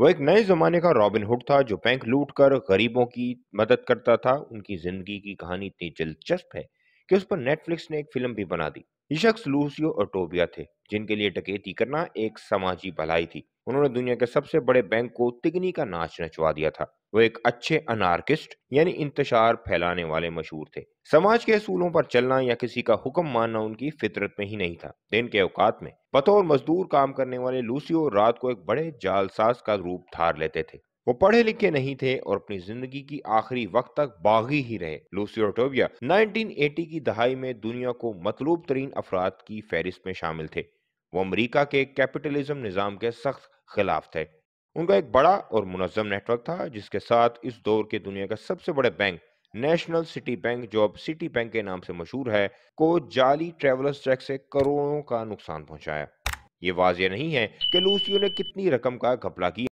वह एक नए जमाने का रॉबिन हुड था जो बैंक लूट कर गरीबों की मदद करता था उनकी जिंदगी की कहानी इतनी दिलचस्प है कि उस पर नेटफ्लिक्स ने एक फिल्म भी बना दी ये शख्स लूसियो और टोबिया थे जिनके लिए डकैती करना एक समाजी भलाई थी उन्होंने दुनिया के सबसे बड़े बैंक को तिगनी का नाच नचवा दिया था वो एक अच्छे अनार्किस्ट यानी इंतजार फैलाने वाले मशहूर थे समाज के असूलों पर चलना या किसी का हुक्म मानना उनकी फितरत में ही नहीं था दिन के औकात में बतौर मजदूर काम करने वाले लूसियो रात को एक बड़े जालसाज का रूप धार लेते थे वो पढ़े लिखे नहीं थे और अपनी जिंदगी की आखिरी वक्त तक बागी ही रहे लूसियो टोबिया 1980 की दहाई में दुनिया को मतलूब तरीन अफराद की फहरिस्त में शामिल थे वो अमरीका के कैपिटलिज्म निज़ाम के सख्त खिलाफ थे उनका एक बड़ा और मुनज़म नेटवर्क था जिसके साथ इस दौर के दुनिया का सबसे बड़े बैंक नेशनल सिटी बैंक जो अब सिटी बैंक के नाम से मशहूर है को जाली ट्रेवलर्स चेक से करोड़ों का नुकसान पहुंचाया ये वाजह नहीं है कि लूसियो ने कितनी रकम का घपला किया